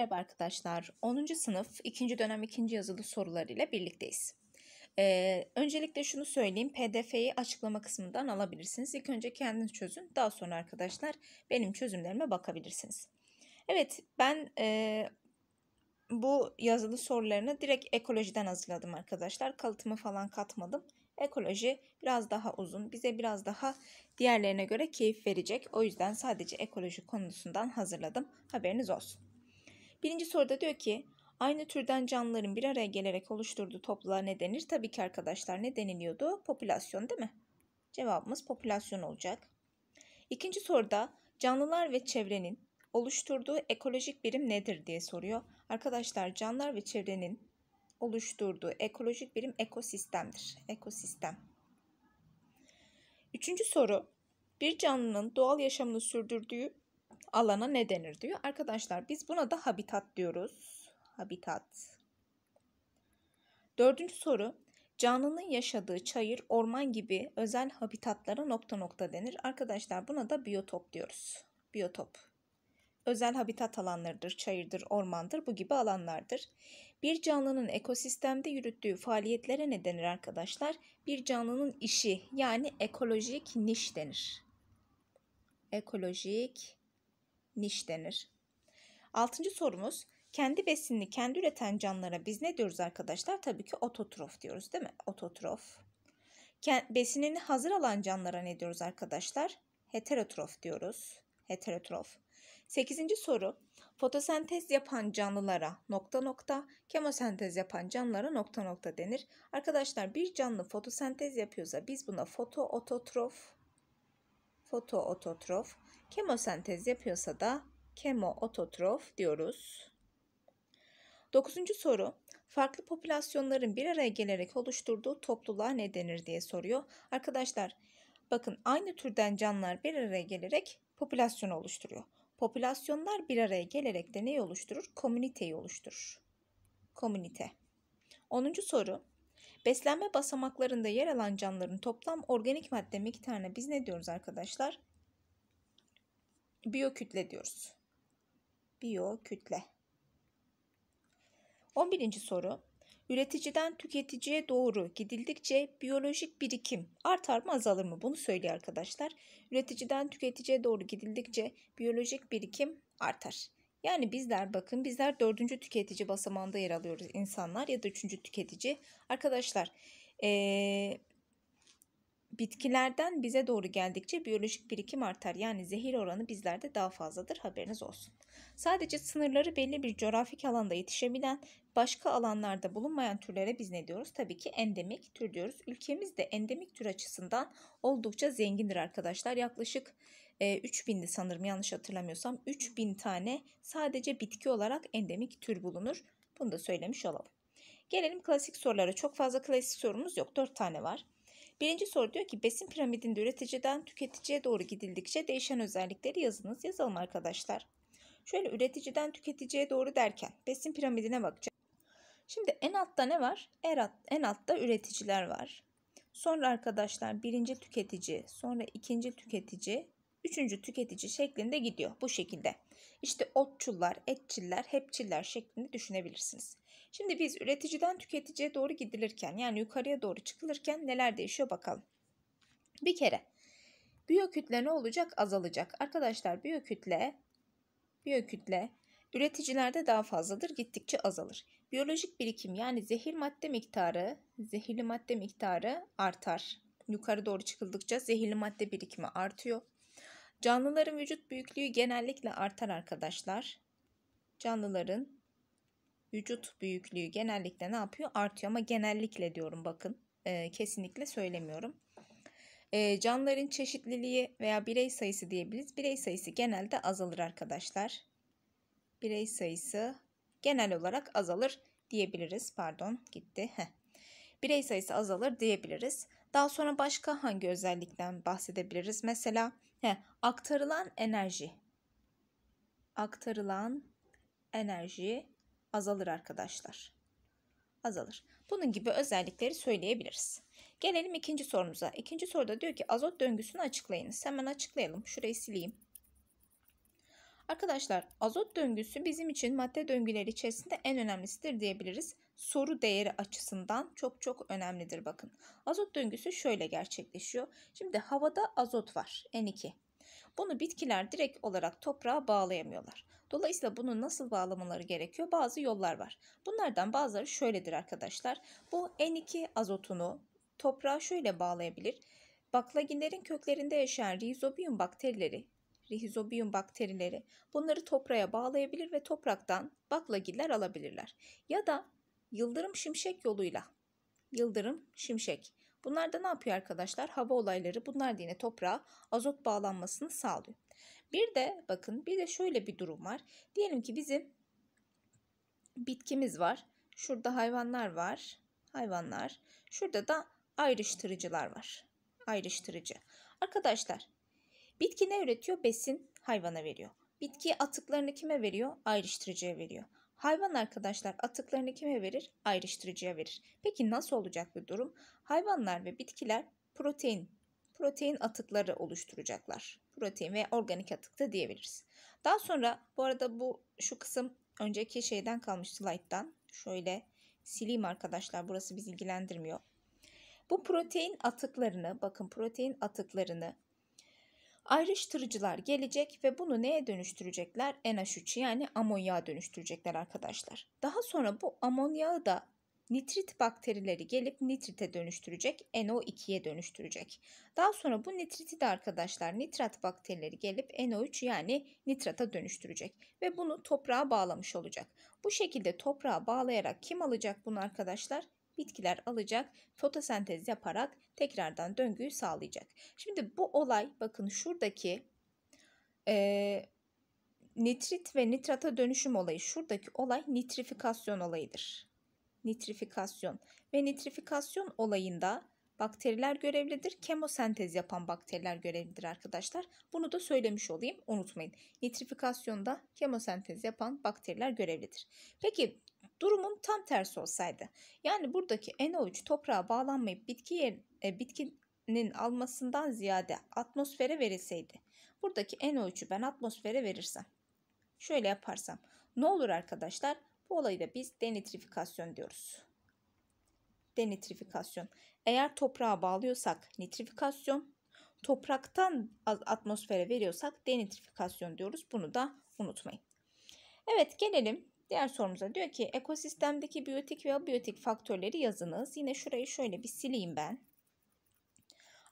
Merhaba arkadaşlar. 10. sınıf 2. dönem 2. yazılı sorularıyla birlikteyiz. Ee, öncelikle şunu söyleyeyim. PDF'yi açıklama kısmından alabilirsiniz. İlk önce kendiniz çözün. Daha sonra arkadaşlar benim çözümlerime bakabilirsiniz. Evet ben e, bu yazılı sorularını direkt ekolojiden hazırladım arkadaşlar. Kalıtımı falan katmadım. Ekoloji biraz daha uzun. Bize biraz daha diğerlerine göre keyif verecek. O yüzden sadece ekoloji konusundan hazırladım. Haberiniz olsun. Birinci soruda diyor ki aynı türden canlıların bir araya gelerek oluşturduğu topluluğa ne denir? Tabii ki arkadaşlar ne deniliyordu? Popülasyon değil mi? Cevabımız popülasyon olacak. İkinci soruda canlılar ve çevrenin oluşturduğu ekolojik birim nedir diye soruyor. Arkadaşlar canlılar ve çevrenin oluşturduğu ekolojik birim ekosistemdir. Ekosistem. Üçüncü soru. Bir canlının doğal yaşamını sürdürdüğü alana ne denir diyor. Arkadaşlar biz buna da habitat diyoruz. Habitat. Dördüncü soru. Canlının yaşadığı çayır, orman gibi özel habitatlara nokta nokta denir. Arkadaşlar buna da biyotop diyoruz. Biyotop. Özel habitat alanlarıdır, çayırdır, ormandır, bu gibi alanlardır. Bir canlının ekosistemde yürüttüğü faaliyetlere ne denir arkadaşlar? Bir canlının işi yani ekolojik niş denir. Ekolojik niş denir. Altıncı sorumuz kendi besinini kendi üreten canlılara biz ne diyoruz arkadaşlar? Tabii ki ototrof diyoruz değil mi? Ototrof. Besinini hazır alan canlılara ne diyoruz arkadaşlar? Heterotrof diyoruz. Heterotrof. Sekizinci soru. Fotosentez yapan canlılara nokta nokta, kemosentez yapan canlılara nokta nokta denir. Arkadaşlar bir canlı fotosentez yapıyorsa biz buna fotoototrof, fotoototrof, Kemosentez yapıyorsa da kemoototrof diyoruz. Dokuzuncu soru. Farklı popülasyonların bir araya gelerek oluşturduğu topluluğa ne denir diye soruyor. Arkadaşlar bakın aynı türden canlılar bir araya gelerek popülasyon oluşturuyor. Popülasyonlar bir araya gelerek de neyi oluşturur? Komüniteyi oluşturur. Komünite. Onuncu soru. Beslenme basamaklarında yer alan canlıların toplam organik madde miktarına biz ne diyoruz arkadaşlar? biyokütle diyoruz. Biyokütle. 11. soru. Üreticiden tüketiciye doğru gidildikçe biyolojik birikim artar mı azalır mı? Bunu söylüyor arkadaşlar. Üreticiden tüketiciye doğru gidildikçe biyolojik birikim artar. Yani bizler bakın bizler dördüncü tüketici basamağında yer alıyoruz insanlar ya da üçüncü tüketici. Arkadaşlar ee, bitkilerden bize doğru geldikçe biyolojik birikim artar. Yani zehir oranı bizlerde daha fazladır haberiniz olsun. Sadece sınırları belli bir coğrafik alanda yetişebilen başka alanlarda bulunmayan türlere biz ne diyoruz? Tabii ki endemik tür diyoruz. Ülkemizde endemik tür açısından oldukça zengindir arkadaşlar. Yaklaşık e, 3000'di sanırım yanlış hatırlamıyorsam 3000 tane sadece bitki olarak endemik tür bulunur. Bunu da söylemiş olalım. Gelelim klasik sorulara. Çok fazla klasik sorumuz yok. 4 tane var. Birinci soru diyor ki besin piramidinde üreticiden tüketiciye doğru gidildikçe değişen özellikleri yazınız. Yazalım arkadaşlar. Şöyle üreticiden tüketiciye doğru derken besin piramidine bakacağım. Şimdi en altta ne var? En altta üreticiler var. Sonra arkadaşlar birinci tüketici, sonra ikinci tüketici, üçüncü tüketici şeklinde gidiyor bu şekilde. İşte otçullar, etçiller, hepçiller şeklinde düşünebilirsiniz. Şimdi biz üreticiden tüketiciye doğru gidilirken yani yukarıya doğru çıkılırken neler değişiyor bakalım. Bir kere biyokütle ne olacak? Azalacak. Arkadaşlar biyokütle biyokütle üreticilerde daha fazladır, gittikçe azalır. Biyolojik birikim yani zehir madde miktarı, zehirli madde miktarı artar. Yukarı doğru çıkıldıkça zehirli madde birikimi artıyor. Canlıların vücut büyüklüğü genellikle artar arkadaşlar. Canlıların vücut büyüklüğü genellikle ne yapıyor? Artıyor ama genellikle diyorum bakın. E, kesinlikle söylemiyorum. E, canlıların çeşitliliği veya birey sayısı diyebiliriz. Birey sayısı genelde azalır arkadaşlar. Birey sayısı genel olarak azalır diyebiliriz. Pardon gitti. Heh. Birey sayısı azalır diyebiliriz. Daha sonra başka hangi özellikten bahsedebiliriz? Mesela heh aktarılan enerji. Aktarılan enerji azalır arkadaşlar. Azalır. Bunun gibi özellikleri söyleyebiliriz. Gelelim ikinci sorumuza. İkinci soruda diyor ki azot döngüsünü açıklayınız. Hemen açıklayalım. Şurayı sileyim. Arkadaşlar azot döngüsü bizim için madde döngüleri içerisinde en önemlisidir diyebiliriz. Soru değeri açısından çok çok önemlidir bakın. Azot döngüsü şöyle gerçekleşiyor. Şimdi havada azot var N2. Bunu bitkiler direkt olarak toprağa bağlayamıyorlar. Dolayısıyla bunu nasıl bağlamaları gerekiyor? Bazı yollar var. Bunlardan bazıları şöyledir arkadaşlar. Bu N2 azotunu toprağa şöyle bağlayabilir. Baklagillerin köklerinde yaşayan Rhizobium bakterileri Rhizobium bakterileri bunları toprağa bağlayabilir ve topraktan baklagiller alabilirler. Ya da yıldırım şimşek yoluyla yıldırım şimşek Bunlar da ne yapıyor arkadaşlar? Hava olayları bunlar da yine toprağa azot bağlanmasını sağlıyor. Bir de bakın bir de şöyle bir durum var. Diyelim ki bizim bitkimiz var. Şurada hayvanlar var. Hayvanlar. Şurada da ayrıştırıcılar var. Ayrıştırıcı. Arkadaşlar bitki ne üretiyor? Besin hayvana veriyor. Bitki atıklarını kime veriyor? Ayrıştırıcıya veriyor. Hayvan arkadaşlar atıklarını kime verir? Ayrıştırıcıya verir. Peki nasıl olacak bu durum? Hayvanlar ve bitkiler protein, protein atıkları oluşturacaklar. Protein ve organik atık da diyebiliriz. Daha sonra bu arada bu şu kısım önceki şeyden kalmış slayttan. Şöyle sileyim arkadaşlar burası bizi ilgilendirmiyor. Bu protein atıklarını bakın protein atıklarını Ayrıştırıcılar gelecek ve bunu neye dönüştürecekler? NH3 yani amonya dönüştürecekler arkadaşlar. Daha sonra bu amonyağı da nitrit bakterileri gelip nitrite dönüştürecek, NO2'ye dönüştürecek. Daha sonra bu nitriti de arkadaşlar nitrat bakterileri gelip NO3 yani nitrata dönüştürecek ve bunu toprağa bağlamış olacak. Bu şekilde toprağa bağlayarak kim alacak bunu arkadaşlar? bitkiler alacak, fotosentez yaparak tekrardan döngüyü sağlayacak. Şimdi bu olay bakın şuradaki e, nitrit ve nitrata dönüşüm olayı şuradaki olay nitrifikasyon olayıdır. Nitrifikasyon ve nitrifikasyon olayında bakteriler görevlidir. Kemosentez yapan bakteriler görevlidir arkadaşlar. Bunu da söylemiş olayım unutmayın. Nitrifikasyonda kemosentez yapan bakteriler görevlidir. Peki Durumum tam tersi olsaydı. Yani buradaki NO3 toprağa bağlanmayıp bitki yer, e, bitkinin almasından ziyade atmosfere verilseydi. Buradaki NO3'ü ben atmosfere verirsem. Şöyle yaparsam. Ne olur arkadaşlar? Bu olayı da biz denitrifikasyon diyoruz. Denitrifikasyon. Eğer toprağa bağlıyorsak nitrifikasyon, topraktan atmosfere veriyorsak denitrifikasyon diyoruz. Bunu da unutmayın. Evet gelelim Diğer sorumuza diyor ki ekosistemdeki biyotik ve abiyotik faktörleri yazınız. Yine şurayı şöyle bir sileyim ben.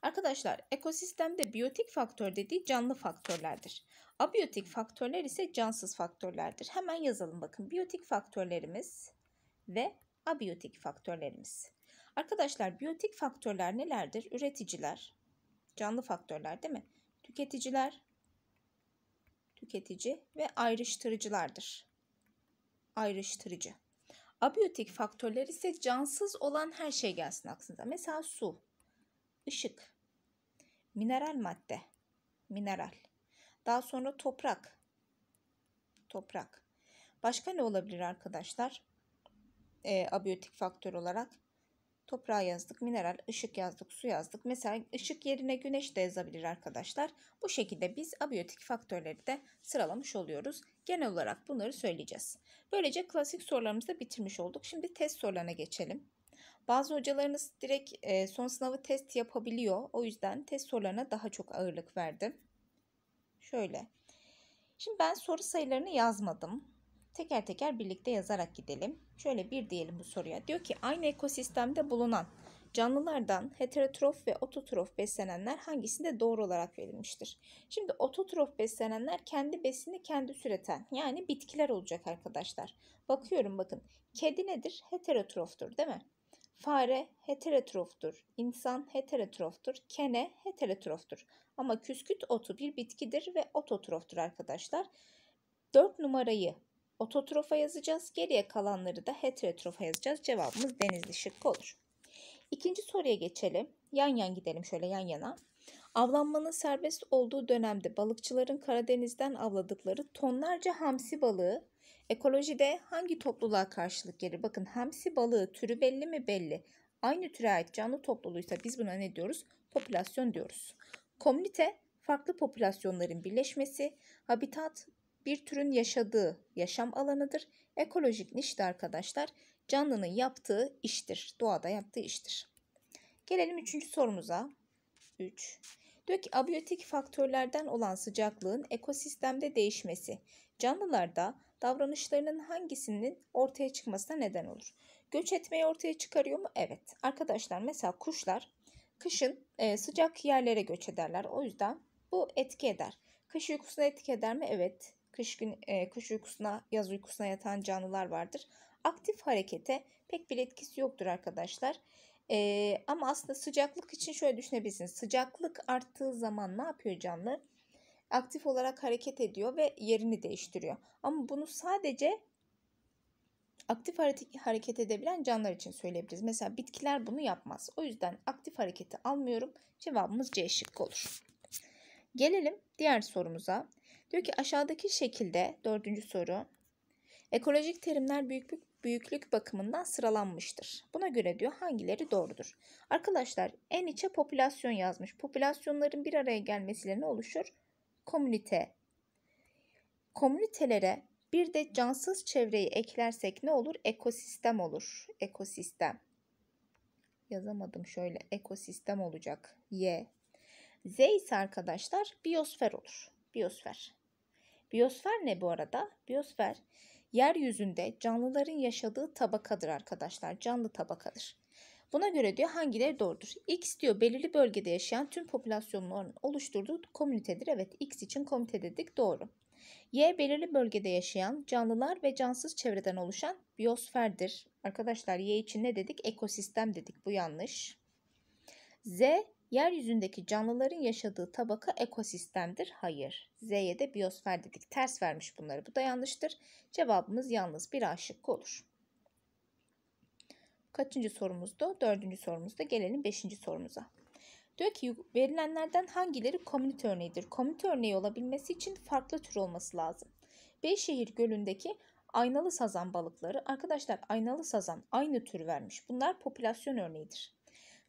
Arkadaşlar ekosistemde biyotik faktör dediği canlı faktörlerdir. Abiyotik faktörler ise cansız faktörlerdir. Hemen yazalım bakın biyotik faktörlerimiz ve abiyotik faktörlerimiz. Arkadaşlar biyotik faktörler nelerdir? Üreticiler, canlı faktörler değil mi? Tüketiciler, tüketici ve ayrıştırıcılardır ayrıştırıcı. Abiyotik faktörler ise cansız olan her şey gelsin aklınıza. Mesela su, ışık, mineral madde, mineral. Daha sonra toprak, toprak. Başka ne olabilir arkadaşlar? E, abiyotik faktör olarak Toprağa yazdık, mineral, ışık yazdık, su yazdık. Mesela ışık yerine güneş de yazabilir arkadaşlar. Bu şekilde biz abiyotik faktörleri de sıralamış oluyoruz. Genel olarak bunları söyleyeceğiz. Böylece klasik sorularımızı da bitirmiş olduk. Şimdi test sorularına geçelim. Bazı hocalarınız direkt e, son sınavı test yapabiliyor. O yüzden test sorularına daha çok ağırlık verdim. Şöyle. Şimdi ben soru sayılarını yazmadım teker teker birlikte yazarak gidelim. Şöyle bir diyelim bu soruya. Diyor ki aynı ekosistemde bulunan canlılardan heterotrof ve ototrof beslenenler hangisinde doğru olarak verilmiştir? Şimdi ototrof beslenenler kendi besini kendi üreten yani bitkiler olacak arkadaşlar. Bakıyorum bakın kedi nedir? Heterotroftur değil mi? Fare heterotroftur, insan heterotroftur, kene heterotroftur. Ama küsküt otu bir bitkidir ve ototroftur arkadaşlar. 4 numarayı ototrofa yazacağız. Geriye kalanları da heterotrofa yazacağız. Cevabımız denizli şıkkı olur. İkinci soruya geçelim. Yan yan gidelim şöyle yan yana. Avlanmanın serbest olduğu dönemde balıkçıların Karadeniz'den avladıkları tonlarca hamsi balığı ekolojide hangi topluluğa karşılık gelir? Bakın hamsi balığı türü belli mi belli. Aynı türe ait canlı topluluğuysa biz buna ne diyoruz? Popülasyon diyoruz. Komünite farklı popülasyonların birleşmesi, habitat bir türün yaşadığı yaşam alanıdır. Ekolojik niş'te arkadaşlar canlının yaptığı iştir. Doğada yaptığı iştir. Gelelim üçüncü sorumuza. 3. Diyor ki abiyotik faktörlerden olan sıcaklığın ekosistemde değişmesi canlılarda davranışlarının hangisinin ortaya çıkmasına neden olur? Göç etmeyi ortaya çıkarıyor mu? Evet. Arkadaşlar mesela kuşlar kışın e, sıcak yerlere göç ederler. O yüzden bu etki eder. Kış uykusuna etki eder mi? Evet. Kış, gün, e, kış uykusuna, yaz uykusuna yatan canlılar vardır. Aktif harekete pek bir etkisi yoktur arkadaşlar. E, ama aslında sıcaklık için şöyle düşünebilirsiniz. Sıcaklık arttığı zaman ne yapıyor canlı? Aktif olarak hareket ediyor ve yerini değiştiriyor. Ama bunu sadece aktif hareket edebilen canlılar için söyleyebiliriz. Mesela bitkiler bunu yapmaz. O yüzden aktif hareketi almıyorum. Cevabımız C şıkkı olur. Gelelim diğer sorumuza. Diyor ki aşağıdaki şekilde dördüncü soru. Ekolojik terimler büyüklük, büyüklük bakımından sıralanmıştır. Buna göre diyor hangileri doğrudur? Arkadaşlar en içe popülasyon yazmış. Popülasyonların bir araya gelmesiyle ne oluşur? Komünite. Komünitelere bir de cansız çevreyi eklersek ne olur? Ekosistem olur. Ekosistem. Yazamadım şöyle ekosistem olacak. Y. Z ise arkadaşlar biosfer olur. Biosfer. Biyosfer ne bu arada? Biyosfer yeryüzünde canlıların yaşadığı tabakadır arkadaşlar. Canlı tabakadır. Buna göre diyor hangileri doğrudur? X diyor belirli bölgede yaşayan tüm popülasyonların oluşturduğu komünitedir. Evet X için komite dedik doğru. Y belirli bölgede yaşayan canlılar ve cansız çevreden oluşan biyosferdir. Arkadaşlar Y için ne dedik? Ekosistem dedik. Bu yanlış. Z Yeryüzündeki canlıların yaşadığı tabaka ekosistemdir. Hayır. Z'ye de biyosfer dedik. Ters vermiş bunları. Bu da yanlıştır. Cevabımız yalnız bir aşık olur. Kaçıncı sorumuzdu? Dördüncü sorumuzda. Gelelim beşinci sorumuza. Diyor ki verilenlerden hangileri komünite örneğidir? Komünite örneği olabilmesi için farklı tür olması lazım. Beyşehir Gölü'ndeki aynalı sazan balıkları. Arkadaşlar aynalı sazan aynı tür vermiş. Bunlar popülasyon örneğidir.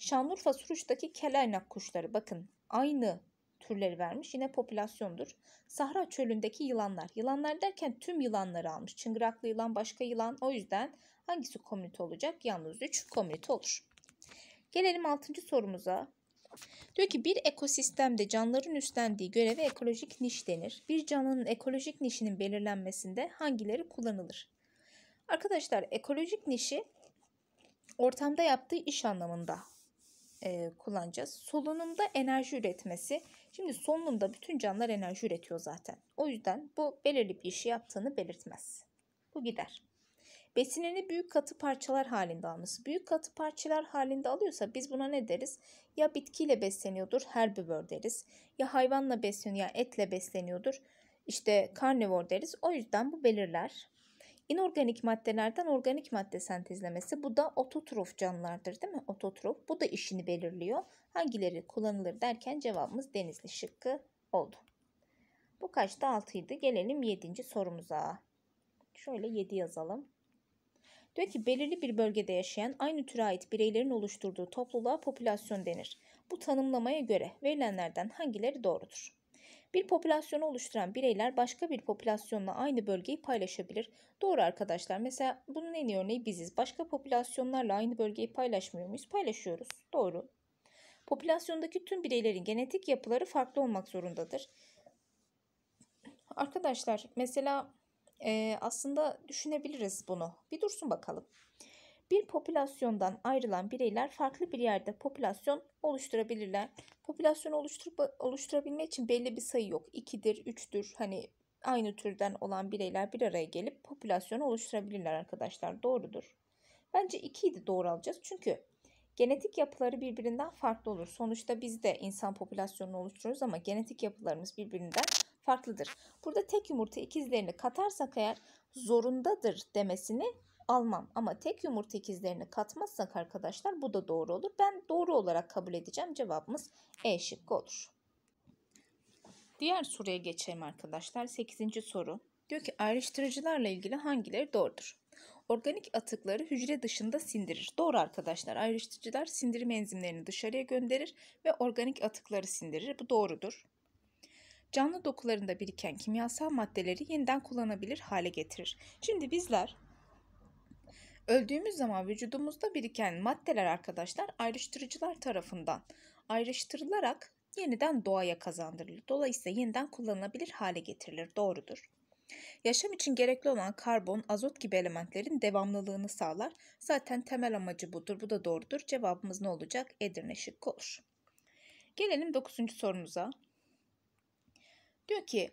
Şanlıurfa Suruç'taki kelaynak kuşları bakın aynı türleri vermiş yine popülasyondur. Sahra çölündeki yılanlar. Yılanlar derken tüm yılanları almış. Çıngıraklı yılan başka yılan o yüzden hangisi komünite olacak? Yalnız 3 komünite olur. Gelelim 6. sorumuza. Diyor ki bir ekosistemde canlıların üstlendiği göreve ekolojik niş denir. Bir canlının ekolojik nişinin belirlenmesinde hangileri kullanılır? Arkadaşlar ekolojik nişi ortamda yaptığı iş anlamında e, kullanacağız. Solunumda enerji üretmesi. Şimdi solunumda bütün canlılar enerji üretiyor zaten. O yüzden bu belirli bir işi yaptığını belirtmez. Bu gider. Besinini büyük katı parçalar halinde alması. Büyük katı parçalar halinde alıyorsa biz buna ne deriz? Ya bitkiyle besleniyordur herbivor deriz. Ya hayvanla besleniyor ya etle besleniyordur. İşte karnivor deriz. O yüzden bu belirler. İnorganik maddelerden organik madde sentezlemesi bu da ototrof canlılardır değil mi? Ototrof bu da işini belirliyor. Hangileri kullanılır derken cevabımız denizli şıkkı oldu. Bu kaçta 6'ydı? Gelelim 7. sorumuza. Şöyle 7 yazalım. Diyor ki belirli bir bölgede yaşayan aynı türe ait bireylerin oluşturduğu topluluğa popülasyon denir. Bu tanımlamaya göre verilenlerden hangileri doğrudur? Bir popülasyonu oluşturan bireyler başka bir popülasyonla aynı bölgeyi paylaşabilir. Doğru arkadaşlar. Mesela bunun en iyi örneği biziz. Başka popülasyonlarla aynı bölgeyi paylaşmıyor muyuz? Paylaşıyoruz. Doğru. Popülasyondaki tüm bireylerin genetik yapıları farklı olmak zorundadır. Arkadaşlar mesela e, aslında düşünebiliriz bunu. Bir dursun bakalım. Bir popülasyondan ayrılan bireyler farklı bir yerde popülasyon oluşturabilirler. Popülasyon oluşturup, oluşturabilmek için belli bir sayı yok. 2'dir, 3'tür hani aynı türden olan bireyler bir araya gelip popülasyon oluşturabilirler arkadaşlar. Doğrudur. Bence 2'yi de doğru alacağız. Çünkü genetik yapıları birbirinden farklı olur. Sonuçta biz de insan popülasyonunu oluşturuyoruz ama genetik yapılarımız birbirinden farklıdır. Burada tek yumurta ikizlerini katarsak eğer zorundadır demesini almam. Ama tek yumurta ikizlerini katmazsak arkadaşlar bu da doğru olur. Ben doğru olarak kabul edeceğim. Cevabımız E şıkkı olur. Diğer soruya geçelim arkadaşlar. 8. soru. Diyor ki ayrıştırıcılarla ilgili hangileri doğrudur? Organik atıkları hücre dışında sindirir. Doğru arkadaşlar. Ayrıştırıcılar sindirim enzimlerini dışarıya gönderir ve organik atıkları sindirir. Bu doğrudur. Canlı dokularında biriken kimyasal maddeleri yeniden kullanabilir hale getirir. Şimdi bizler Öldüğümüz zaman vücudumuzda biriken maddeler arkadaşlar ayrıştırıcılar tarafından ayrıştırılarak yeniden doğaya kazandırılır. Dolayısıyla yeniden kullanılabilir hale getirilir. Doğrudur. Yaşam için gerekli olan karbon, azot gibi elementlerin devamlılığını sağlar. Zaten temel amacı budur. Bu da doğrudur. Cevabımız ne olacak? Edirne şıkkı olur. Gelelim 9. sorumuza. Diyor ki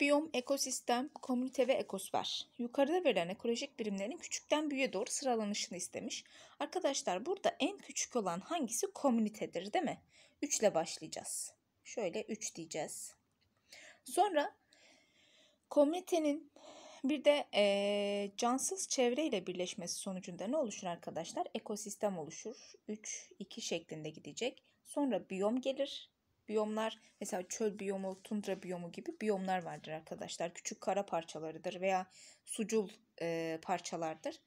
biyom, ekosistem, komünite ve ekosfer. Yukarıda verilen ekolojik birimlerin küçükten büyüğe doğru sıralanışını istemiş. Arkadaşlar burada en küçük olan hangisi komünitedir değil mi? 3 ile başlayacağız. Şöyle 3 diyeceğiz. Sonra komünitenin bir de e, cansız çevre ile birleşmesi sonucunda ne oluşur arkadaşlar? Ekosistem oluşur. 3, 2 şeklinde gidecek. Sonra biyom gelir biyomlar mesela çöl biyomu, tundra biyomu gibi biyomlar vardır arkadaşlar. Küçük kara parçalarıdır veya sucul e, parçalardır.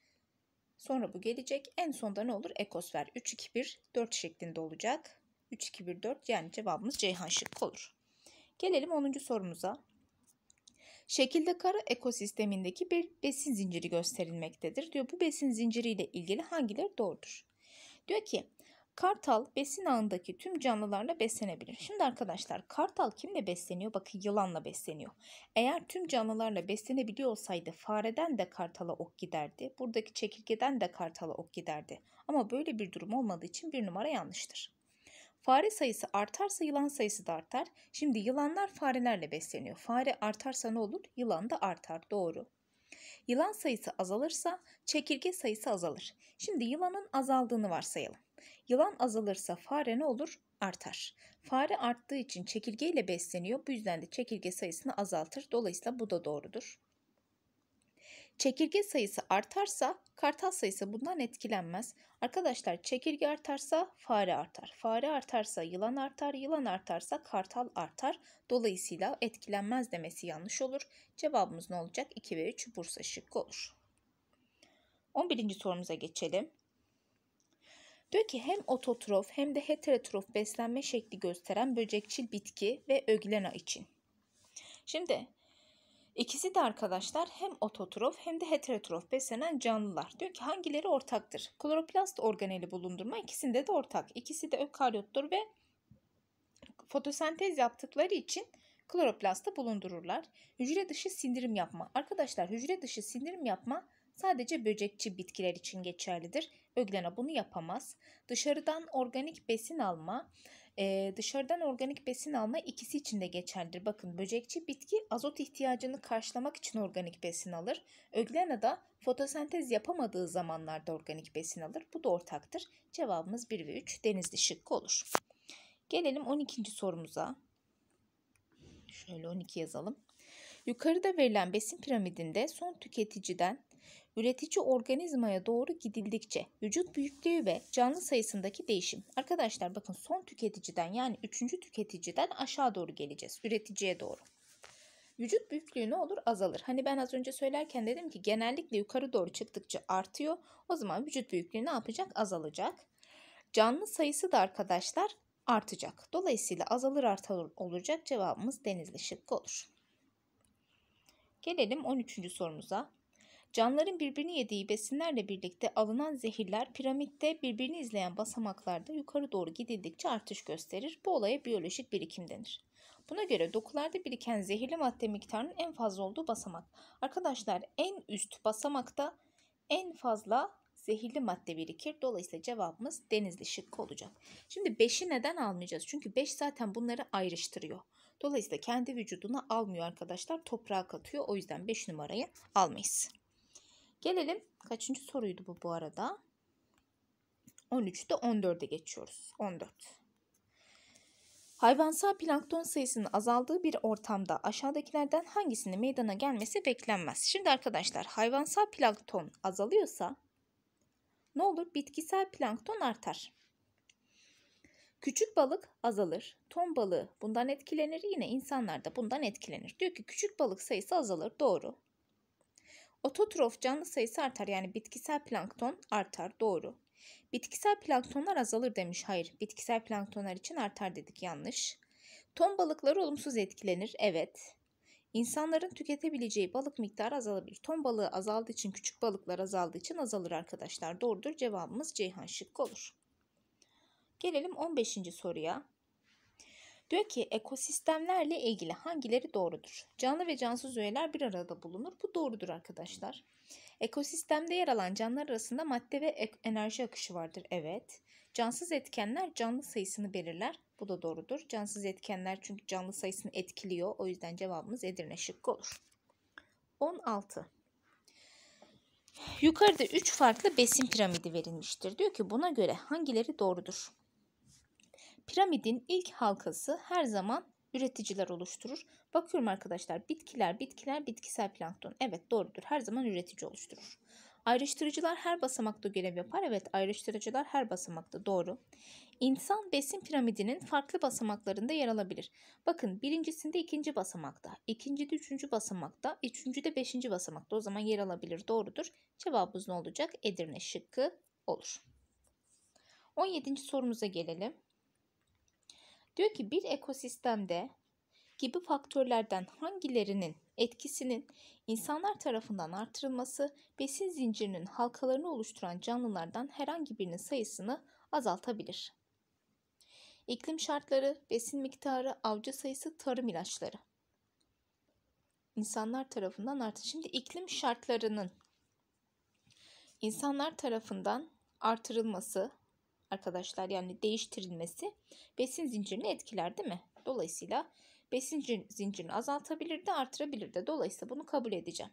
Sonra bu gelecek. En sonda ne olur? Ekosfer 3-2-1-4 şeklinde olacak. 3-2-1-4 yani cevabımız Ceyhan şıkkı olur. Gelelim 10. sorumuza. Şekilde kara ekosistemindeki bir besin zinciri gösterilmektedir. Diyor bu besin zinciri ile ilgili hangileri doğrudur? Diyor ki Kartal besin ağındaki tüm canlılarla beslenebilir. Şimdi arkadaşlar kartal kimle besleniyor? Bakın yılanla besleniyor. Eğer tüm canlılarla beslenebiliyor olsaydı fareden de kartala ok giderdi. Buradaki çekirgeden de kartala ok giderdi. Ama böyle bir durum olmadığı için bir numara yanlıştır. Fare sayısı artarsa yılan sayısı da artar. Şimdi yılanlar farelerle besleniyor. Fare artarsa ne olur? Yılan da artar. Doğru. Yılan sayısı azalırsa çekirge sayısı azalır. Şimdi yılanın azaldığını varsayalım. Yılan azalırsa fare ne olur? Artar. Fare arttığı için çekirgeyle besleniyor. Bu yüzden de çekirge sayısını azaltır. Dolayısıyla bu da doğrudur. Çekirge sayısı artarsa kartal sayısı bundan etkilenmez. Arkadaşlar çekirge artarsa fare artar. Fare artarsa yılan artar. Yılan artarsa kartal artar. Dolayısıyla etkilenmez demesi yanlış olur. Cevabımız ne olacak? 2 ve 3 Bursa şıkkı olur. 11. sorumuza geçelim. Diyor ki hem ototrof hem de heterotrof beslenme şekli gösteren böcekçil bitki ve öglena için. Şimdi ikisi de arkadaşlar hem ototrof hem de heterotrof beslenen canlılar. Diyor ki hangileri ortaktır? Kloroplast organeli bulundurma ikisinde de ortak. İkisi de ökaryottur ve fotosentez yaptıkları için kloroplastta bulundururlar. Hücre dışı sindirim yapma. Arkadaşlar hücre dışı sindirim yapma sadece böcekçi bitkiler için geçerlidir Öglena bunu yapamaz. Dışarıdan organik besin alma, e, dışarıdan organik besin alma ikisi için de geçerlidir. Bakın böcekçi bitki azot ihtiyacını karşılamak için organik besin alır. Öglena da fotosentez yapamadığı zamanlarda organik besin alır. Bu da ortaktır. Cevabımız 1 ve 3 denizli şıkkı olur. Gelelim 12. sorumuza. Şöyle 12 yazalım. Yukarıda verilen besin piramidinde son tüketiciden üretici organizmaya doğru gidildikçe vücut büyüklüğü ve canlı sayısındaki değişim. Arkadaşlar bakın son tüketiciden yani üçüncü tüketiciden aşağı doğru geleceğiz üreticiye doğru. Vücut büyüklüğü ne olur? Azalır. Hani ben az önce söylerken dedim ki genellikle yukarı doğru çıktıkça artıyor. O zaman vücut büyüklüğü ne yapacak? Azalacak. Canlı sayısı da arkadaşlar artacak. Dolayısıyla azalır artar olacak cevabımız denizli şıkkı olur. Gelelim 13. sorumuza. Canların birbirini yediği besinlerle birlikte alınan zehirler piramitte birbirini izleyen basamaklarda yukarı doğru gidildikçe artış gösterir. Bu olaya biyolojik birikim denir. Buna göre dokularda biriken zehirli madde miktarının en fazla olduğu basamak. Arkadaşlar en üst basamakta en fazla zehirli madde birikir. Dolayısıyla cevabımız denizli şıkkı olacak. Şimdi 5'i neden almayacağız? Çünkü 5 zaten bunları ayrıştırıyor. Dolayısıyla kendi vücuduna almıyor arkadaşlar. Toprağa katıyor. O yüzden 5 numarayı almayız. Gelelim kaçıncı soruydu bu bu arada? 13'te 14'e geçiyoruz. 14. Hayvansal plankton sayısının azaldığı bir ortamda aşağıdakilerden hangisinin meydana gelmesi beklenmez? Şimdi arkadaşlar hayvansal plankton azalıyorsa ne olur? Bitkisel plankton artar. Küçük balık azalır. Ton balığı bundan etkilenir. Yine insanlar da bundan etkilenir. Diyor ki küçük balık sayısı azalır. Doğru. Ototrof canlı sayısı artar yani bitkisel plankton artar doğru. Bitkisel planktonlar azalır demiş. Hayır bitkisel planktonlar için artar dedik yanlış. Ton balıkları olumsuz etkilenir. Evet. İnsanların tüketebileceği balık miktarı azalabilir. Ton balığı azaldığı için küçük balıklar azaldığı için azalır arkadaşlar. Doğrudur cevabımız Ceyhan şıkkı olur. Gelelim 15. soruya. Diyor ki ekosistemlerle ilgili hangileri doğrudur? Canlı ve cansız üyeler bir arada bulunur. Bu doğrudur arkadaşlar. Ekosistemde yer alan canlılar arasında madde ve enerji akışı vardır. Evet. Cansız etkenler canlı sayısını belirler. Bu da doğrudur. Cansız etkenler çünkü canlı sayısını etkiliyor. O yüzden cevabımız Edirne şıkkı olur. 16. Yukarıda 3 farklı besin piramidi verilmiştir. Diyor ki buna göre hangileri doğrudur? Piramidin ilk halkası her zaman üreticiler oluşturur. Bakıyorum arkadaşlar bitkiler, bitkiler, bitkisel plankton. Evet doğrudur her zaman üretici oluşturur. Ayrıştırıcılar her basamakta görev yapar. Evet ayrıştırıcılar her basamakta doğru. İnsan besin piramidinin farklı basamaklarında yer alabilir. Bakın birincisinde ikinci basamakta, ikincide üçüncü basamakta, üçüncüde beşinci basamakta o zaman yer alabilir doğrudur. Cevabımız ne olacak? Edirne şıkkı olur. 17. sorumuza gelelim. Diyor ki bir ekosistemde gibi faktörlerden hangilerinin etkisinin insanlar tarafından artırılması besin zincirinin halkalarını oluşturan canlılardan herhangi birinin sayısını azaltabilir. İklim şartları, besin miktarı, avcı sayısı, tarım ilaçları. İnsanlar tarafından artır. Şimdi iklim şartlarının insanlar tarafından artırılması arkadaşlar yani değiştirilmesi besin zincirini etkiler değil mi? Dolayısıyla besin zincirini azaltabilir de artırabilir de. Dolayısıyla bunu kabul edeceğim.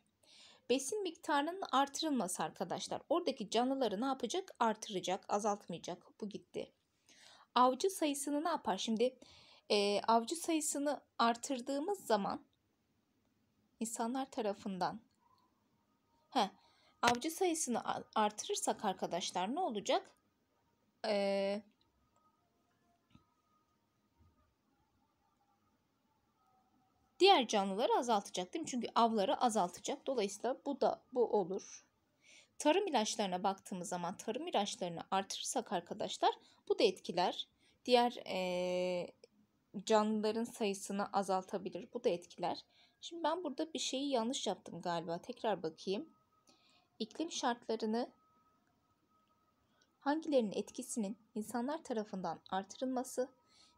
Besin miktarının artırılması arkadaşlar. Oradaki canlıları ne yapacak? Artıracak, azaltmayacak. Bu gitti. Avcı sayısını ne yapar? Şimdi e, avcı sayısını artırdığımız zaman insanlar tarafından heh, avcı sayısını artırırsak arkadaşlar ne olacak? Ee, diğer canlıları azaltacak değil mi? Çünkü avları azaltacak. Dolayısıyla bu da bu olur. Tarım ilaçlarına baktığımız zaman tarım ilaçlarını artırırsak arkadaşlar bu da etkiler. Diğer ee, canlıların sayısını azaltabilir. Bu da etkiler. Şimdi ben burada bir şeyi yanlış yaptım galiba. Tekrar bakayım. İklim şartlarını hangilerinin etkisinin insanlar tarafından artırılması,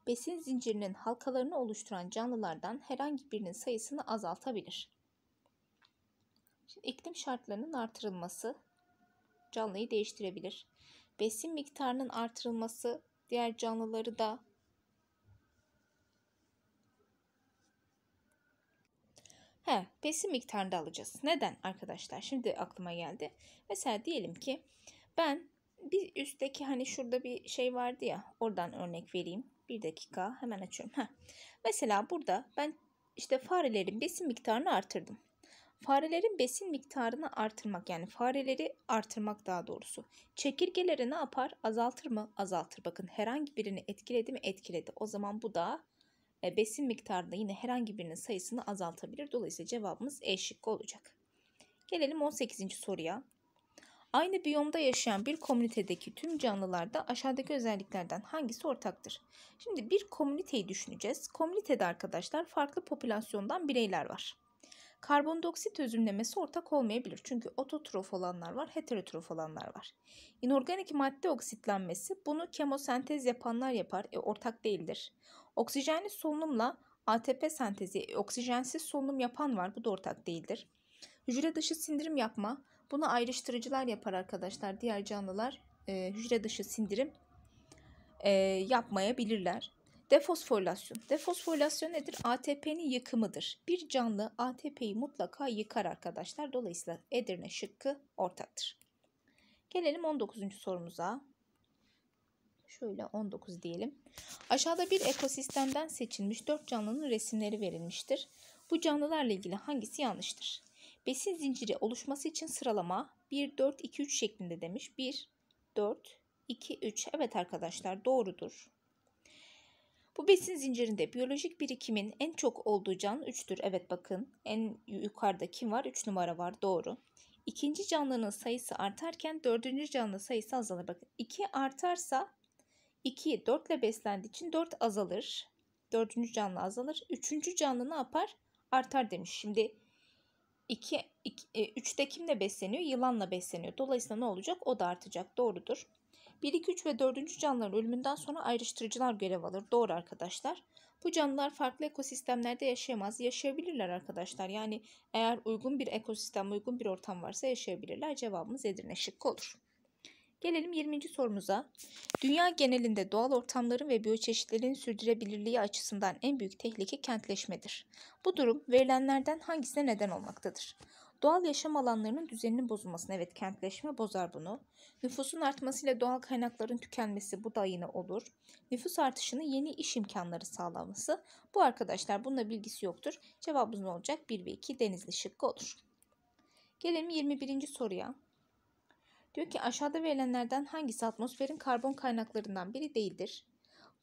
besin zincirinin halkalarını oluşturan canlılardan herhangi birinin sayısını azaltabilir. Şimdi iklim şartlarının artırılması canlıyı değiştirebilir. Besin miktarının artırılması diğer canlıları da He, besin miktarını da alacağız. Neden arkadaşlar? Şimdi aklıma geldi. Mesela diyelim ki ben bir üstteki hani şurada bir şey vardı ya oradan örnek vereyim. Bir dakika hemen açıyorum. Heh. Mesela burada ben işte farelerin besin miktarını artırdım. Farelerin besin miktarını artırmak yani fareleri artırmak daha doğrusu. Çekirgeleri ne yapar? Azaltır mı? Azaltır. Bakın herhangi birini etkiledi mi? Etkiledi. O zaman bu da e, besin miktarında yine herhangi birinin sayısını azaltabilir. Dolayısıyla cevabımız E şıkkı olacak. Gelelim 18. soruya. Aynı biyomda yaşayan bir komünitedeki tüm canlılarda aşağıdaki özelliklerden hangisi ortaktır? Şimdi bir komüniteyi düşüneceğiz. Komünitede arkadaşlar farklı popülasyondan bireyler var. Karbondioksit özümlemesi ortak olmayabilir. Çünkü ototrof olanlar var, heterotrof olanlar var. İnorganik madde oksitlenmesi bunu kemosentez yapanlar yapar. E, ortak değildir. Oksijenli solunumla ATP sentezi, e, oksijensiz solunum yapan var. Bu da ortak değildir. Hücre dışı sindirim yapma, bunu ayrıştırıcılar yapar arkadaşlar. Diğer canlılar e, hücre dışı sindirim e, yapmayabilirler. Defosforilasyon. Defosforilasyon nedir? ATP'nin yıkımıdır. Bir canlı ATP'yi mutlaka yıkar arkadaşlar. Dolayısıyla Edirne şıkkı ortadır. Gelelim 19. sorumuza. Şöyle 19 diyelim. Aşağıda bir ekosistemden seçilmiş 4 canlının resimleri verilmiştir. Bu canlılarla ilgili hangisi yanlıştır? Besin zinciri oluşması için sıralama 1, 4, 2, 3 şeklinde demiş. 1, 4, 2, 3. Evet arkadaşlar doğrudur. Bu besin zincirinde biyolojik birikimin en çok olduğu can 3'tür. Evet bakın en yukarıda kim var? 3 numara var doğru. İkinci canlının sayısı artarken dördüncü canlı sayısı azalır. Bakın 2 artarsa 2 4 ile beslendiği için 4 azalır. Dördüncü canlı azalır. Üçüncü canlı ne yapar? Artar demiş. Şimdi 2, 2 3 de kimle besleniyor? Yılanla besleniyor. Dolayısıyla ne olacak? O da artacak. Doğrudur. 1, 2, 3 ve 4. canlıların ölümünden sonra ayrıştırıcılar görev alır. Doğru arkadaşlar. Bu canlılar farklı ekosistemlerde yaşayamaz. Yaşayabilirler arkadaşlar. Yani eğer uygun bir ekosistem, uygun bir ortam varsa yaşayabilirler. Cevabımız Edirne şıkkı olur. Gelelim 20. sorumuza. Dünya genelinde doğal ortamların ve biyoçeşitlerin sürdürebilirliği açısından en büyük tehlike kentleşmedir. Bu durum verilenlerden hangisine neden olmaktadır? Doğal yaşam alanlarının düzeninin bozulmasına evet kentleşme bozar bunu. Nüfusun artmasıyla doğal kaynakların tükenmesi bu da yine olur. Nüfus artışını yeni iş imkanları sağlaması. Bu arkadaşlar bununla bilgisi yoktur. Cevabımız ne olacak? 1 ve 2 denizli şıkkı olur. Gelelim 21. soruya. Diyor ki aşağıda verilenlerden hangisi atmosferin karbon kaynaklarından biri değildir?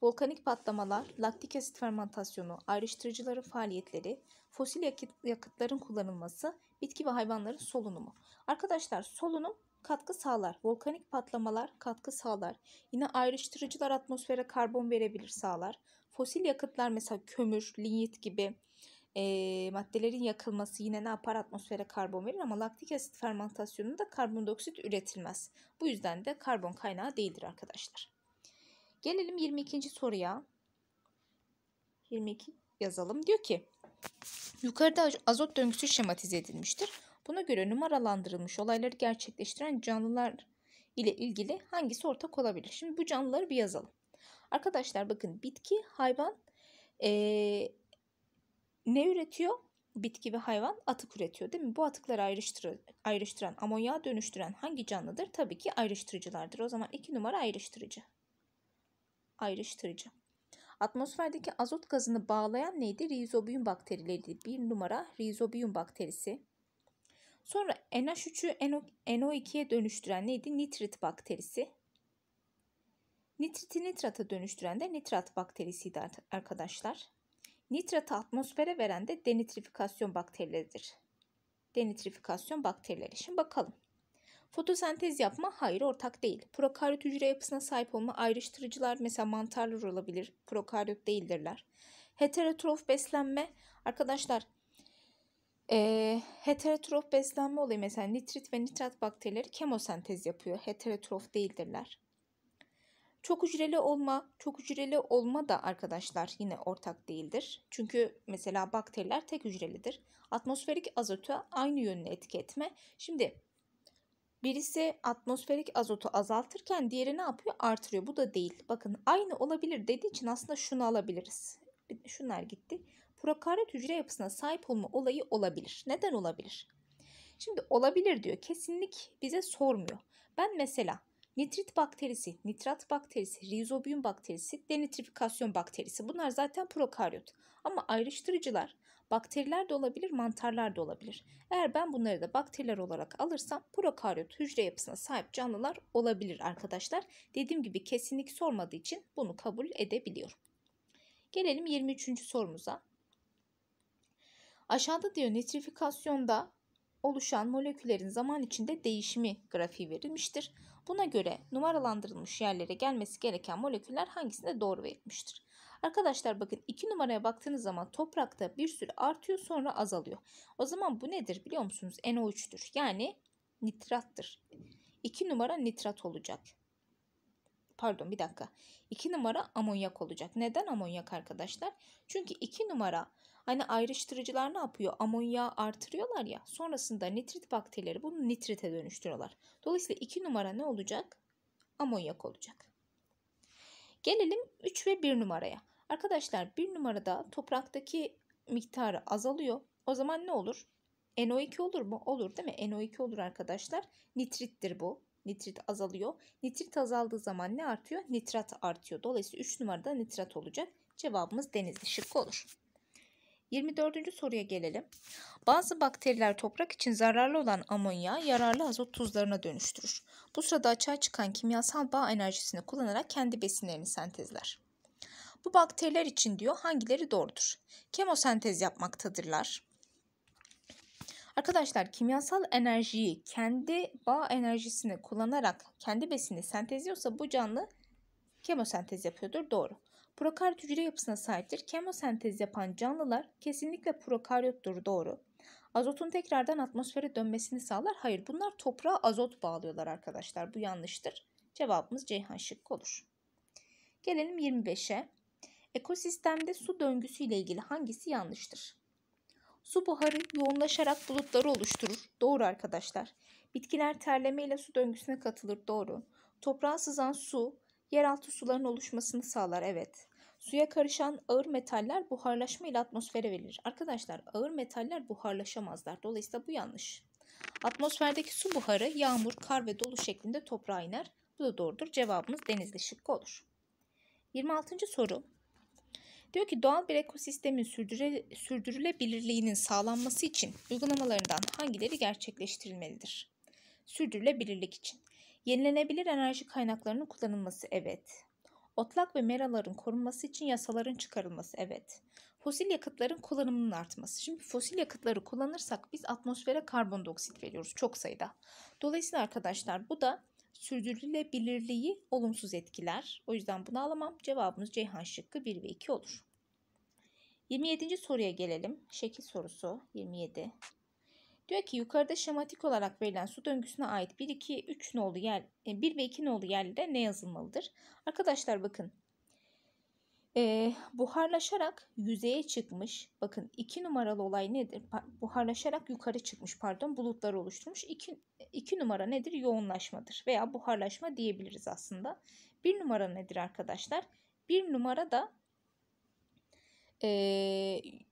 Volkanik patlamalar, laktik asit fermentasyonu, ayrıştırıcıların faaliyetleri, fosil yakıt, yakıtların kullanılması, bitki ve hayvanların solunumu. Arkadaşlar solunum katkı sağlar. Volkanik patlamalar katkı sağlar. Yine ayrıştırıcılar atmosfere karbon verebilir sağlar. Fosil yakıtlar mesela kömür, linyit gibi e, maddelerin yakılması yine ne yapar? Atmosfere karbon verir ama laktik asit fermentasyonunda karbondioksit üretilmez. Bu yüzden de karbon kaynağı değildir arkadaşlar. Gelelim 22. soruya. 22 yazalım. Diyor ki yukarıda azot döngüsü şematize edilmiştir. Buna göre numaralandırılmış olayları gerçekleştiren canlılar ile ilgili hangisi ortak olabilir? Şimdi bu canlıları bir yazalım. Arkadaşlar bakın bitki, hayvan, ee, ne üretiyor? Bitki ve hayvan atık üretiyor değil mi? Bu atıkları ayrıştır, ayrıştıran, amonyağa dönüştüren hangi canlıdır? Tabii ki ayrıştırıcılardır. O zaman iki numara ayrıştırıcı. Ayrıştırıcı. Atmosferdeki azot gazını bağlayan neydi? Rizobiyum bakterileri Bir numara rizobiyum bakterisi. Sonra NH3'ü NO, NO2'ye dönüştüren neydi? Nitrit bakterisi. Nitriti nitrata dönüştüren de nitrat bakterisiydi arkadaşlar. Nitratı atmosfere veren de denitrifikasyon bakterileridir. Denitrifikasyon bakterileri. Şimdi bakalım. Fotosentez yapma hayır ortak değil. Prokaryot hücre yapısına sahip olma ayrıştırıcılar mesela mantarlar olabilir. Prokaryot değildirler. Heterotrof beslenme arkadaşlar e, heterotrof beslenme olayı mesela nitrit ve nitrat bakterileri kemosentez yapıyor. Heterotrof değildirler. Çok hücreli olma, çok hücreli olma da arkadaşlar yine ortak değildir. Çünkü mesela bakteriler tek hücrelidir. Atmosferik azotu aynı yönlü etki etme. Şimdi birisi atmosferik azotu azaltırken diğeri ne yapıyor? Artırıyor. Bu da değil. Bakın aynı olabilir dediği için aslında şunu alabiliriz. Şunlar gitti. Prokaryot hücre yapısına sahip olma olayı olabilir. Neden olabilir? Şimdi olabilir diyor. Kesinlik bize sormuyor. Ben mesela Nitrit bakterisi, nitrat bakterisi, rizobiyum bakterisi, denitrifikasyon bakterisi bunlar zaten prokaryot. Ama ayrıştırıcılar bakteriler de olabilir, mantarlar da olabilir. Eğer ben bunları da bakteriler olarak alırsam prokaryot hücre yapısına sahip canlılar olabilir arkadaşlar. Dediğim gibi kesinlik sormadığı için bunu kabul edebiliyorum. Gelelim 23. sorumuza. Aşağıda diyor nitrifikasyonda oluşan moleküllerin zaman içinde değişimi grafiği verilmiştir. Buna göre numaralandırılmış yerlere gelmesi gereken moleküller hangisinde doğru verilmiştir? Arkadaşlar bakın 2 numaraya baktığınız zaman toprakta bir sürü artıyor sonra azalıyor. O zaman bu nedir biliyor musunuz? NO3'tür yani nitrattır. 2 numara nitrat olacak. Pardon bir dakika. 2 numara amonyak olacak. Neden amonyak arkadaşlar? Çünkü 2 numara Hani ayrıştırıcılar ne yapıyor? Amonyağı artırıyorlar ya. Sonrasında nitrit bakterileri bunu nitrite dönüştürüyorlar. Dolayısıyla iki numara ne olacak? Amonyak olacak. Gelelim 3 ve 1 numaraya. Arkadaşlar 1 numarada topraktaki miktarı azalıyor. O zaman ne olur? NO2 olur mu? Olur değil mi? NO2 olur arkadaşlar. Nitrittir bu. Nitrit azalıyor. Nitrit azaldığı zaman ne artıyor? Nitrat artıyor. Dolayısıyla 3 numarada nitrat olacak. Cevabımız denizli şıkkı olur. 24. soruya gelelim. Bazı bakteriler toprak için zararlı olan amonya yararlı azot tuzlarına dönüştürür. Bu sırada açığa çıkan kimyasal bağ enerjisini kullanarak kendi besinlerini sentezler. Bu bakteriler için diyor hangileri doğrudur? Kemosentez yapmaktadırlar. Arkadaşlar kimyasal enerjiyi kendi bağ enerjisini kullanarak kendi besini sentezliyorsa bu canlı kemosentez yapıyordur. Doğru. Prokaryot hücre yapısına sahiptir. Kemosentez yapan canlılar kesinlikle prokaryottur doğru. Azotun tekrardan atmosfere dönmesini sağlar. Hayır bunlar toprağa azot bağlıyorlar arkadaşlar. Bu yanlıştır. Cevabımız Ceyhan şık olur. Gelelim 25'e. Ekosistemde su döngüsü ile ilgili hangisi yanlıştır? Su buharı yoğunlaşarak bulutları oluşturur. Doğru arkadaşlar. Bitkiler terleme ile su döngüsüne katılır. Doğru. Toprağa sızan su yeraltı sularının oluşmasını sağlar evet. Suya karışan ağır metaller buharlaşma ile atmosfere verilir. Arkadaşlar ağır metaller buharlaşamazlar. Dolayısıyla bu yanlış. Atmosferdeki su buharı yağmur, kar ve dolu şeklinde toprağa iner. Bu da doğrudur. Cevabımız denizli şıkkı olur. 26. soru. Diyor ki doğal bir ekosistemin sürdüre, sürdürülebilirliğinin sağlanması için uygulamalarından hangileri gerçekleştirilmelidir? Sürdürülebilirlik için. Yenilenebilir enerji kaynaklarının kullanılması evet. Otlak ve meraların korunması için yasaların çıkarılması evet. Fosil yakıtların kullanımının artması. Şimdi fosil yakıtları kullanırsak biz atmosfere karbondioksit veriyoruz çok sayıda. Dolayısıyla arkadaşlar bu da sürdürülebilirliği olumsuz etkiler. O yüzden bunu alamam. Cevabımız Ceyhan şıkkı 1 ve 2 olur. 27. soruya gelelim. Şekil sorusu 27. Diyor ki yukarıda şematik olarak verilen su döngüsüne ait 1, 2, 3 nolu yer, 1 e, ve 2 nolu yerlide ne yazılmalıdır? Arkadaşlar bakın. Ee, buharlaşarak yüzeye çıkmış. Bakın 2 numaralı olay nedir? Buharlaşarak yukarı çıkmış pardon bulutlar oluşturmuş. 2, numara nedir? Yoğunlaşmadır veya buharlaşma diyebiliriz aslında. 1 numara nedir arkadaşlar? 1 numara da e,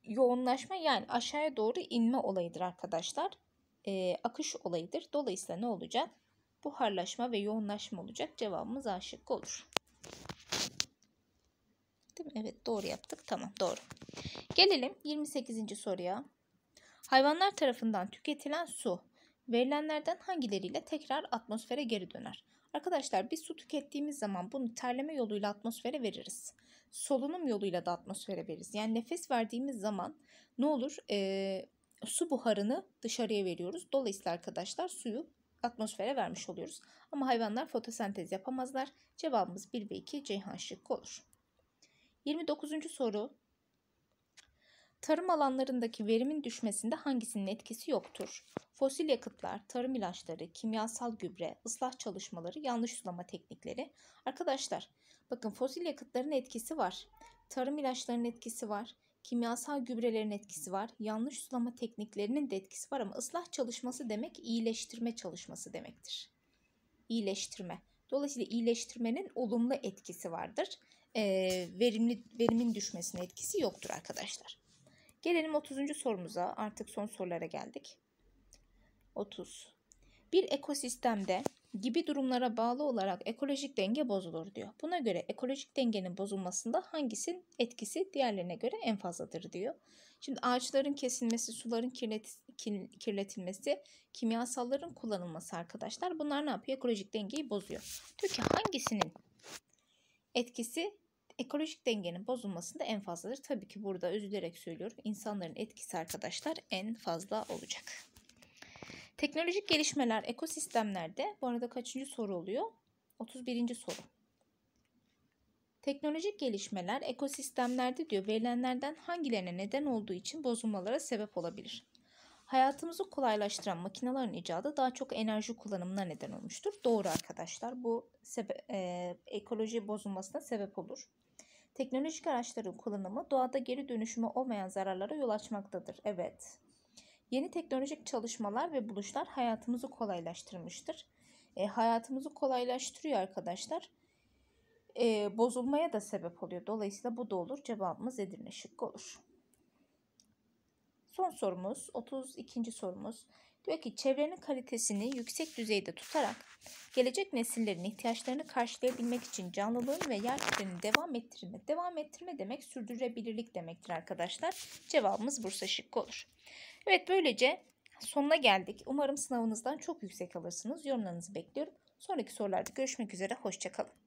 yoğunlaşma yani aşağıya doğru inme olayıdır arkadaşlar. E, akış olayıdır. Dolayısıyla ne olacak? Buharlaşma ve yoğunlaşma olacak. Cevabımız A şıkkı olur. Değil mi? Evet doğru yaptık. Tamam doğru. Gelelim 28. soruya. Hayvanlar tarafından tüketilen su verilenlerden hangileriyle tekrar atmosfere geri döner? Arkadaşlar biz su tükettiğimiz zaman bunu terleme yoluyla atmosfere veririz. Solunum yoluyla da atmosfere veririz. Yani nefes verdiğimiz zaman ne olur? E, su buharını dışarıya veriyoruz. Dolayısıyla arkadaşlar suyu atmosfere vermiş oluyoruz. Ama hayvanlar fotosentez yapamazlar. Cevabımız 1 ve 2 Ceyhan şıkkı olur. 29. soru Tarım alanlarındaki verimin düşmesinde hangisinin etkisi yoktur? Fosil yakıtlar, tarım ilaçları, kimyasal gübre, ıslah çalışmaları, yanlış sulama teknikleri. Arkadaşlar bakın fosil yakıtların etkisi var. Tarım ilaçlarının etkisi var. Kimyasal gübrelerin etkisi var. Yanlış sulama tekniklerinin de etkisi var ama ıslah çalışması demek iyileştirme çalışması demektir. İyileştirme. Dolayısıyla iyileştirmenin olumlu etkisi vardır. Ee, verimli verimin düşmesine etkisi yoktur arkadaşlar. Gelelim 30. sorumuza. Artık son sorulara geldik. 30. Bir ekosistemde gibi durumlara bağlı olarak ekolojik denge bozulur diyor. Buna göre ekolojik dengenin bozulmasında hangisinin etkisi diğerlerine göre en fazladır diyor. Şimdi ağaçların kesilmesi, suların kirlet, kirletilmesi, kimyasalların kullanılması arkadaşlar bunlar ne yapıyor? Ekolojik dengeyi bozuyor. Diyor ki hangisinin etkisi Ekolojik dengenin bozulmasında en fazladır. Tabii ki burada üzülerek söylüyorum. İnsanların etkisi arkadaşlar en fazla olacak. Teknolojik gelişmeler ekosistemlerde bu arada kaçıncı soru oluyor? 31. soru. Teknolojik gelişmeler ekosistemlerde diyor verilenlerden hangilerine neden olduğu için bozulmalara sebep olabilir. Hayatımızı kolaylaştıran makinelerin icadı daha çok enerji kullanımına neden olmuştur. Doğru arkadaşlar bu sebe- e- ekoloji bozulmasına sebep olur. Teknolojik araçların kullanımı doğada geri dönüşümü olmayan zararlara yol açmaktadır. Evet. Yeni teknolojik çalışmalar ve buluşlar hayatımızı kolaylaştırmıştır. E, hayatımızı kolaylaştırıyor arkadaşlar. E, bozulmaya da sebep oluyor. Dolayısıyla bu da olur. Cevabımız Edirne şıkkı olur. Son sorumuz 32. sorumuz. Diyor ki çevrenin kalitesini yüksek düzeyde tutarak gelecek nesillerin ihtiyaçlarını karşılayabilmek için canlılığın ve yer kürenin devam ettirme. Devam ettirme demek sürdürülebilirlik demektir arkadaşlar. Cevabımız Bursa şıkkı olur. Evet böylece sonuna geldik. Umarım sınavınızdan çok yüksek alırsınız. Yorumlarınızı bekliyorum. Sonraki sorularda görüşmek üzere. Hoşçakalın.